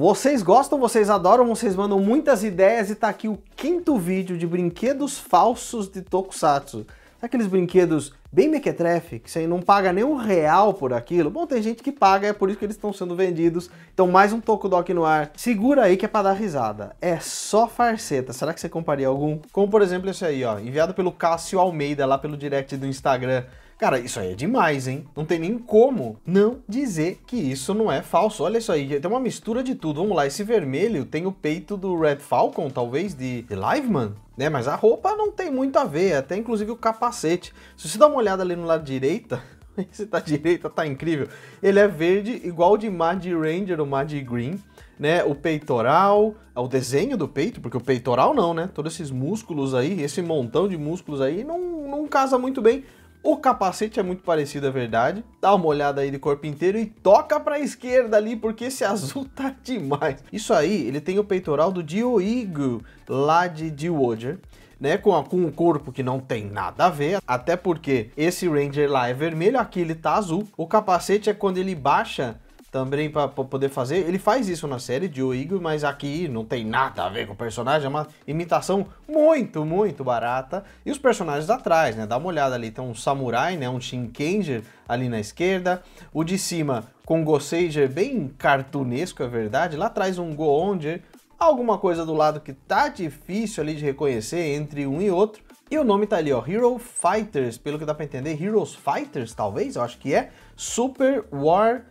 Vocês gostam, vocês adoram, vocês mandam muitas ideias e tá aqui o quinto vídeo de brinquedos falsos de Tokusatsu. Aqueles brinquedos bem mequetrefe, que você não paga nem um real por aquilo. Bom, tem gente que paga, é por isso que eles estão sendo vendidos. Então mais um Tokudok no ar. Segura aí que é pra dar risada. É só farceta. Será que você compraria algum? Como por exemplo esse aí, ó. Enviado pelo Cássio Almeida lá pelo direct do Instagram. Cara, isso aí é demais, hein? Não tem nem como não dizer que isso não é falso. Olha isso aí, tem uma mistura de tudo. Vamos lá, esse vermelho tem o peito do Red Falcon, talvez, de, de Liveman? Né, mas a roupa não tem muito a ver, até inclusive o capacete. Se você dá uma olhada ali no lado direita, esse da direita tá incrível. Ele é verde, igual de Mad Ranger ou Mad Green, né? O peitoral, o desenho do peito, porque o peitoral não, né? Todos esses músculos aí, esse montão de músculos aí, não, não casa muito bem o capacete é muito parecido, é verdade. Dá uma olhada aí de corpo inteiro e toca para a esquerda ali, porque esse azul tá demais. Isso aí, ele tem o peitoral do Dio Dioigo, lá de Dewager. Né, com, a, com um corpo que não tem nada a ver, até porque esse Ranger lá é vermelho, aqui ele tá azul. O capacete é quando ele baixa também para poder fazer. Ele faz isso na série de O Eagle, mas aqui não tem nada a ver com o personagem, é uma imitação muito, muito barata. E os personagens atrás, né? Dá uma olhada ali, tem um samurai, né? Um Shinkenger ali na esquerda. O de cima com um Gosenger bem cartunesco, é verdade. Lá atrás um Goonger. Alguma coisa do lado que tá difícil ali de reconhecer entre um e outro. E o nome tá ali, ó, Hero Fighters, pelo que dá para entender, Heroes Fighters, talvez, eu acho que é, Super War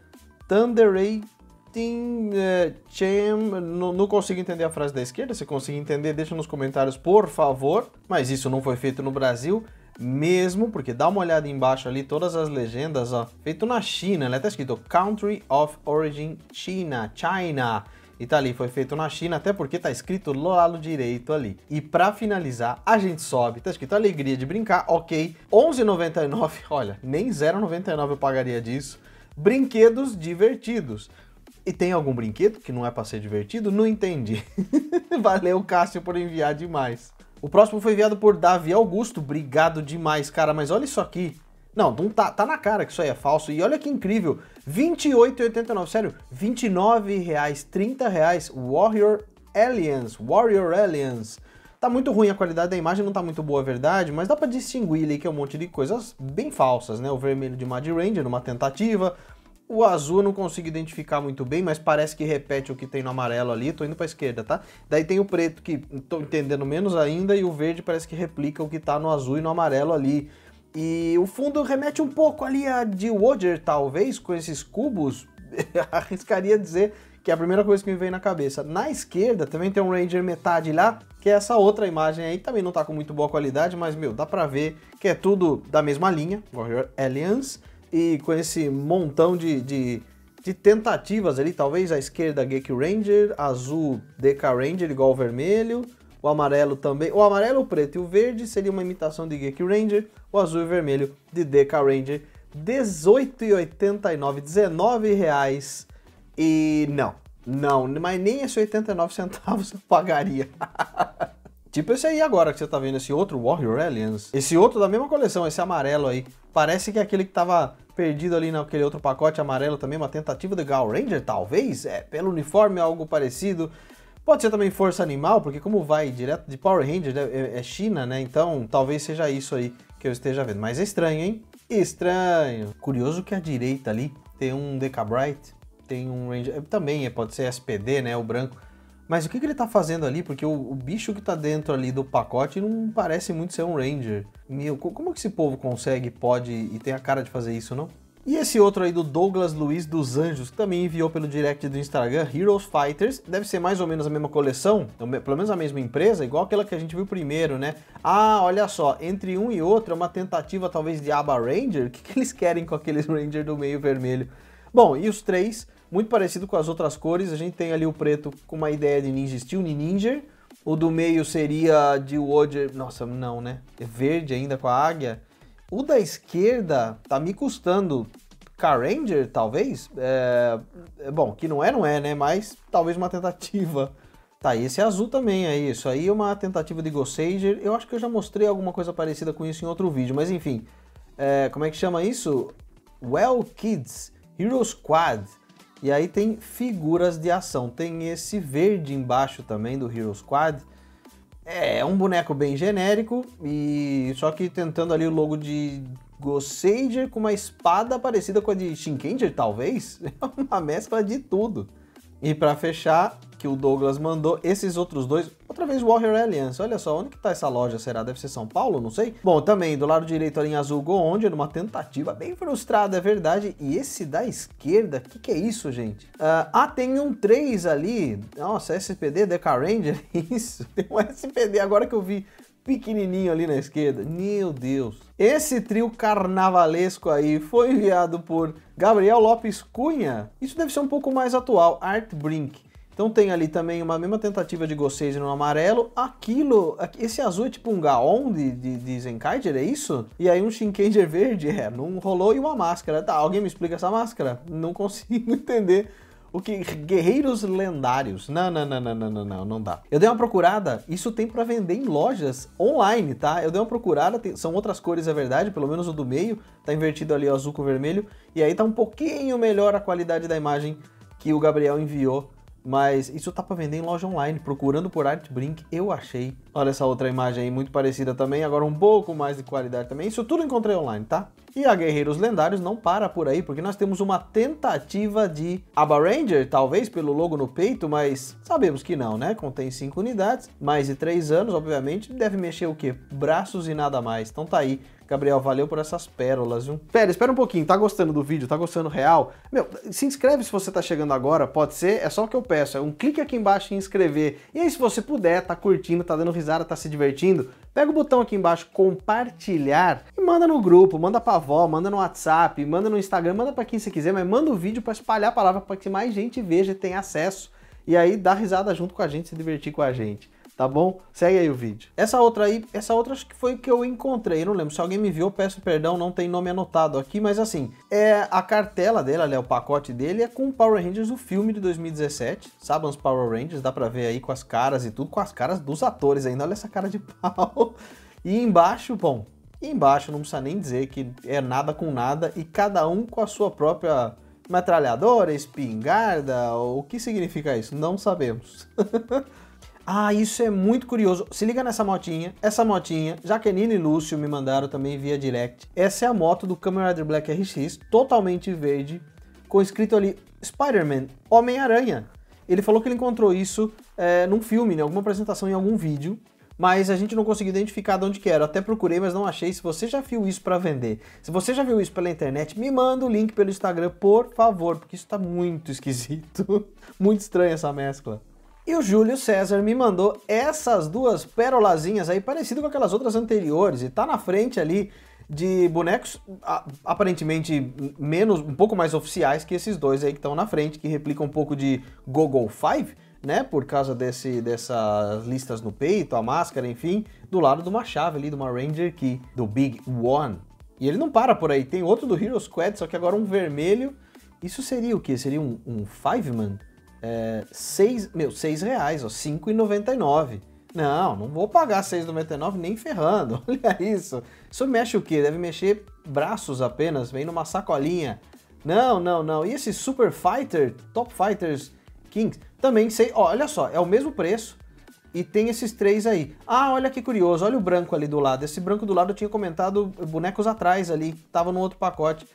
Thunder Rating é, Cham. Não, consigo entender a frase da esquerda. Se conseguir entender, deixa nos comentários, por favor. Mas isso não foi feito no Brasil mesmo, porque dá uma olhada embaixo ali, todas as legendas, ó. Feito na China, né? tá escrito Country of Origin China, China. E tá ali, foi feito na China, até porque tá escrito do lado direito ali. E para finalizar, a gente sobe, tá escrito alegria de brincar, ok. 11,99, olha, nem 0,99 eu pagaria disso brinquedos divertidos. E tem algum brinquedo que não é para ser divertido? Não entendi. Valeu, Cássio, por enviar demais. O próximo foi enviado por Davi Augusto. Obrigado demais, cara. Mas olha isso aqui. Não, não tá, tá na cara que isso aí é falso. E olha que incrível. R$28,89. Sério, R$29,00, R$30,00. Warrior Aliens. Warrior Aliens. Tá muito ruim a qualidade da imagem, não tá muito boa a verdade, mas dá para distinguir ali que é um monte de coisas bem falsas, né? O vermelho de Mad Ranger numa tentativa, o azul eu não consigo identificar muito bem, mas parece que repete o que tem no amarelo ali, tô indo pra esquerda, tá? Daí tem o preto que tô entendendo menos ainda e o verde parece que replica o que tá no azul e no amarelo ali. E o fundo remete um pouco ali a de Roger, talvez, com esses cubos, arriscaria dizer que é a primeira coisa que me veio na cabeça. Na esquerda também tem um Ranger metade lá, que é essa outra imagem aí, também não tá com muito boa qualidade, mas, meu, dá pra ver que é tudo da mesma linha, Warrior Alliance, e com esse montão de, de, de tentativas ali, talvez a esquerda Geek Ranger, azul DK Ranger igual o vermelho, o amarelo também, o amarelo, o preto e o verde seria uma imitação de Geek Ranger, o azul e o vermelho de DK Ranger, R$ 18,89, R$ 19,00 e não, não, mas nem esse 89 centavos eu pagaria. tipo esse aí agora que você tá vendo, esse outro Warrior Aliens. Esse outro da mesma coleção, esse amarelo aí. Parece que é aquele que tava perdido ali naquele outro pacote amarelo também, uma tentativa do Gal Ranger, talvez? É, pelo uniforme é algo parecido. Pode ser também Força Animal, porque como vai direto de Power Ranger, né, é, é China, né? Então talvez seja isso aí que eu esteja vendo. Mas é estranho, hein? Estranho. Curioso que a direita ali tem um Decabrite tem um range. Eh, também é, pode ser SPD, né? O branco. Mas o que, que ele tá fazendo ali? Porque o, o, bicho que tá dentro ali do pacote não parece muito ser um Ranger. Meu, como que esse povo consegue, pode e tem a cara de fazer isso, não? E esse outro aí do Douglas Luiz dos Anjos, que também enviou pelo direct do Instagram, Heroes Fighters, deve ser mais ou menos a mesma coleção, é pelo menos a mesma empresa, igual aquela que a gente viu primeiro, né? Ah, olha só, entre um e outro é uma tentativa talvez de Aba Ranger, o que, que eles querem com aqueles Ranger do meio vermelho? Bom, e os três muito parecido com as outras cores. A gente tem ali o preto com uma ideia de Ninja Steel, Ninja. O do meio seria de Wood. Nossa, não, né? É verde ainda com a águia. O da esquerda tá me custando Car Ranger, talvez? É... é bom, que não é, não é, né? Mas talvez uma tentativa. Tá, esse azul também, é isso. Aí uma tentativa de Gossager. Eu acho que eu já mostrei alguma coisa parecida com isso em outro vídeo, mas enfim. É... como é que chama isso? Well Kids Hero Squad. E aí tem figuras de ação. Tem esse verde embaixo também do Hero Squad. É, é um boneco bem genérico e só que tentando ali o logo de Gossager com uma espada parecida com a de Shinkenger, talvez. É uma mescla de tudo. E para fechar, que o Douglas mandou, esses outros dois, outra vez Warrior Alliance, olha só, onde que tá essa loja, será? Deve ser São Paulo, não sei? Bom, também, do lado direito ali em azul, Go Onde, numa tentativa bem frustrada, é verdade, e esse da esquerda, que que é isso, gente? Uh, ah, tem um 3 ali, nossa, SPD, Deca Ranger, isso, tem um SPD agora que eu vi, pequenininho ali na esquerda. Meu Deus. Esse trio carnavalesco aí foi enviado por Gabriel Lopes Cunha. Isso deve ser um pouco mais atual, Art Brink. Então tem ali também uma mesma tentativa de vocês no amarelo. Aquilo, esse azul é tipo um Gaon de, de, de Zenkaiger, é isso? E aí um Shinkanger verde, é, não rolou. E uma máscara, tá, alguém me explica essa máscara? Não consigo entender o que guerreiros lendários. Não, não, não, não, não, não, não, não dá. Eu dei uma procurada, isso tem para vender em lojas online, tá? Eu dei uma procurada, tem, são outras cores, é verdade, pelo menos o do meio tá invertido ali o azul com o vermelho, e aí tá um pouquinho melhor a qualidade da imagem que o Gabriel enviou, mas isso tá para vender em loja online, procurando por Art Brink, eu achei Olha essa outra imagem aí, muito parecida também, agora um pouco mais de qualidade também. Isso tudo encontrei online, tá? E a Guerreiros Lendários não para por aí, porque nós temos uma tentativa de Abba Ranger, talvez pelo logo no peito, mas sabemos que não, né? Contém 5 unidades, mais de 3 anos, obviamente, deve mexer o quê? Braços e nada mais. Então tá aí, Gabriel, valeu por essas pérolas, viu? Pera, espera um pouquinho, tá gostando do vídeo, tá gostando real? Meu, se inscreve se você tá chegando agora, pode ser? É só o que eu peço, é um clique aqui embaixo em inscrever. E aí se você puder, tá curtindo, tá dando risada gurizada tá se divertindo, pega o botão aqui embaixo compartilhar e manda no grupo, manda pra avó, manda no WhatsApp, manda no Instagram, manda para quem você quiser, mas manda o um vídeo para espalhar a palavra para que mais gente veja e tenha acesso. E aí dá risada junto com a gente, se divertir com a gente tá bom? Segue aí o vídeo. Essa outra aí, essa outra acho que foi que eu encontrei, não lembro. Se alguém me viu, peço perdão, não tem nome anotado aqui, mas assim, é a cartela dele, ali né, o pacote dele é com Power Rangers, o filme de 2017, Saban's Power Rangers, dá pra ver aí com as caras e tudo, com as caras dos atores ainda, olha essa cara de pau. E embaixo, bom, embaixo não precisa nem dizer que é nada com nada e cada um com a sua própria metralhadora, espingarda, o que significa isso? Não sabemos. Ah, isso é muito curioso. Se liga nessa motinha. Essa motinha, Jaqueline e Lúcio me mandaram também via direct. Essa é a moto do Kamen Rider Black RX, totalmente verde, com escrito ali Spider-Man, Homem-Aranha. Ele falou que ele encontrou isso é, num filme, em né, alguma apresentação, em algum vídeo. Mas a gente não conseguiu identificar de onde que era. Até procurei, mas não achei. Se você já viu isso para vender, se você já viu isso pela internet, me manda o link pelo Instagram, por favor, porque isso tá muito esquisito. muito estranha essa mescla. E o Júlio César me mandou essas duas perolazinhas aí, parecido com aquelas outras anteriores, e tá na frente ali de bonecos aparentemente menos, um pouco mais oficiais que esses dois aí que estão na frente, que replicam um pouco de Google Five, né? Por causa desse, dessas listas no peito, a máscara, enfim, do lado de uma chave ali, de uma Ranger Key, do Big One. E ele não para por aí, tem outro do Hero Squad, só que agora um vermelho. Isso seria o que? Seria um, um Five Man? é, seis, meu, seis reais, ó, 5,99. Não, não vou pagar 6,99 nem ferrando, olha isso. Isso mexe o quê? Deve mexer braços apenas, vem numa sacolinha. Não, não, não. E esse Super Fighter, Top Fighters Kings, também sei, ó, olha só, é o mesmo preço e tem esses três aí. Ah, olha que curioso, olha o branco ali do lado. Esse branco do lado eu tinha comentado bonecos atrás ali, tava no outro pacote.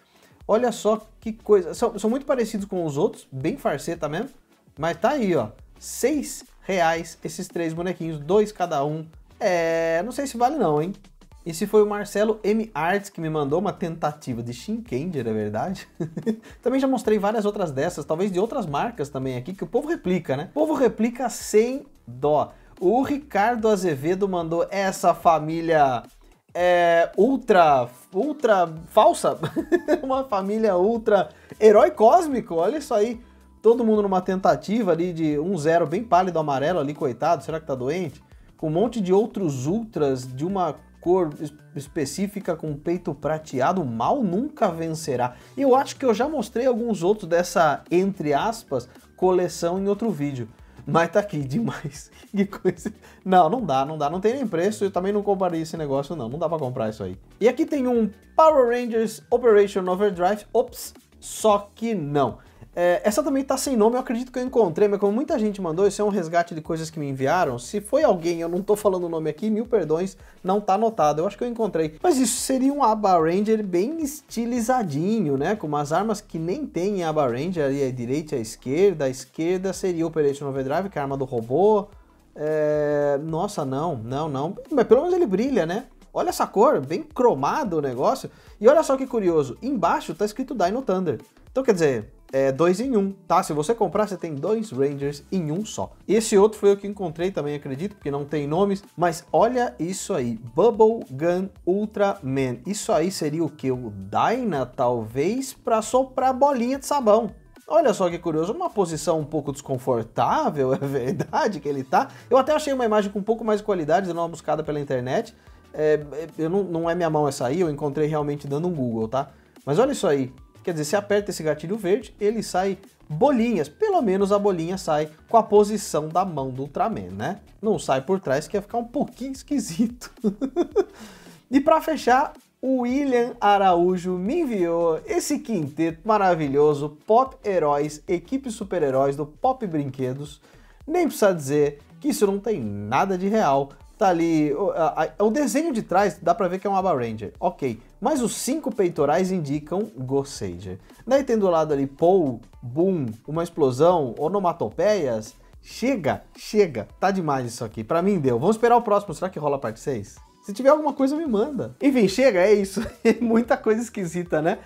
Olha só que coisa, são, são muito parecidos com os outros, bem farceta mesmo. Mas tá aí, ó. Seis reais esses três bonequinhos, dois cada um. É, não sei se vale não, hein? E se foi o Marcelo M. Arts que me mandou uma tentativa de Shinkenger, é verdade? também já mostrei várias outras dessas, talvez de outras marcas também aqui, que o povo replica, né? O povo replica sem dó. O Ricardo Azevedo mandou essa família é, ultra, ultra falsa, uma família ultra herói cósmico, olha isso aí todo mundo numa tentativa ali de um zero bem pálido amarelo ali, coitado, será que tá doente? Com um monte de outros ultras de uma cor específica com peito prateado, mal nunca vencerá. Eu acho que eu já mostrei alguns outros dessa, entre aspas, coleção em outro vídeo. Mas tá aqui, demais. Que coisa. Não, não dá, não dá. Não tem nem preço. Eu também não comprei esse negócio, não. Não dá pra comprar isso aí. E aqui tem um Power Rangers Operation Overdrive. Ops, só que não. É, essa também tá sem nome, eu acredito que eu encontrei, mas como muita gente mandou, isso é um resgate de coisas que me enviaram. Se foi alguém, eu não tô falando o nome aqui, mil perdões, não tá anotado. Eu acho que eu encontrei. Mas isso seria um Abba Ranger bem estilizadinho, né? Com umas armas que nem tem em Abba Ranger, ali a é direita e é a esquerda. A esquerda seria Operation Overdrive, que é a arma do robô. É... Nossa, não, não, não. Mas pelo menos ele brilha, né? Olha essa cor, bem cromado o negócio. E olha só que curioso, embaixo tá escrito Dino Thunder. Então quer dizer, é, dois em um, tá? Se você comprar, você tem dois Rangers em um só. Esse outro foi o que encontrei também, acredito, porque não tem nomes, mas olha isso aí, Bubble Gun Ultraman. Isso aí seria o que? O Dyna, talvez, para soprar bolinha de sabão. Olha só que curioso, uma posição um pouco desconfortável, é verdade que ele tá. Eu até achei uma imagem com um pouco mais de qualidade, dando uma buscada pela internet. É, é eu não, não é minha mão essa aí, eu encontrei realmente dando um Google, tá? Mas olha isso aí, Quer dizer, você aperta esse gatilho verde, ele sai bolinhas. Pelo menos a bolinha sai com a posição da mão do Ultraman, né? Não sai por trás, que ia ficar um pouquinho esquisito. e para fechar, o William Araújo me enviou esse quinteto maravilhoso, Pop Heróis, equipe super-heróis do Pop Brinquedos. Nem precisa dizer que isso não tem nada de real. Tá ali, o, a, a, o desenho de trás dá pra ver que é um Abba Ranger, ok mas os cinco peitorais indicam Gorseija. Daí tem do lado ali Pou, Boom, uma explosão, onomatopeias. Chega, chega, tá demais isso aqui. Pra mim deu. Vamos esperar o próximo. Será que rola a parte 6? Se tiver alguma coisa, me manda. Enfim, chega, é isso. É muita coisa esquisita, né?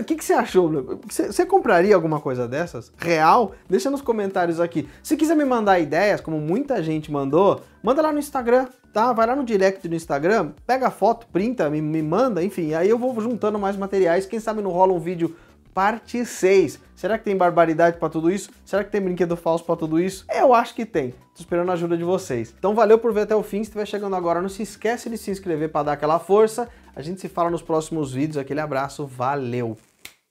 O que, que você achou? Você, você compraria alguma coisa dessas? Real? Deixa nos comentários aqui. Se quiser me mandar ideias, como muita gente mandou, manda lá no Instagram, tá? Vai lá no direct do Instagram, pega a foto, printa, me, me manda, enfim. Aí eu vou juntando mais materiais. Quem sabe não rola um vídeo parte 6. Será que tem barbaridade para tudo isso? Será que tem brinquedo falso para tudo isso? Eu acho que tem. Tô esperando a ajuda de vocês. Então valeu por ver até o fim. Se estiver chegando agora, não se esquece de se inscrever para dar aquela força. A gente se fala nos próximos vídeos. Aquele abraço. Valeu.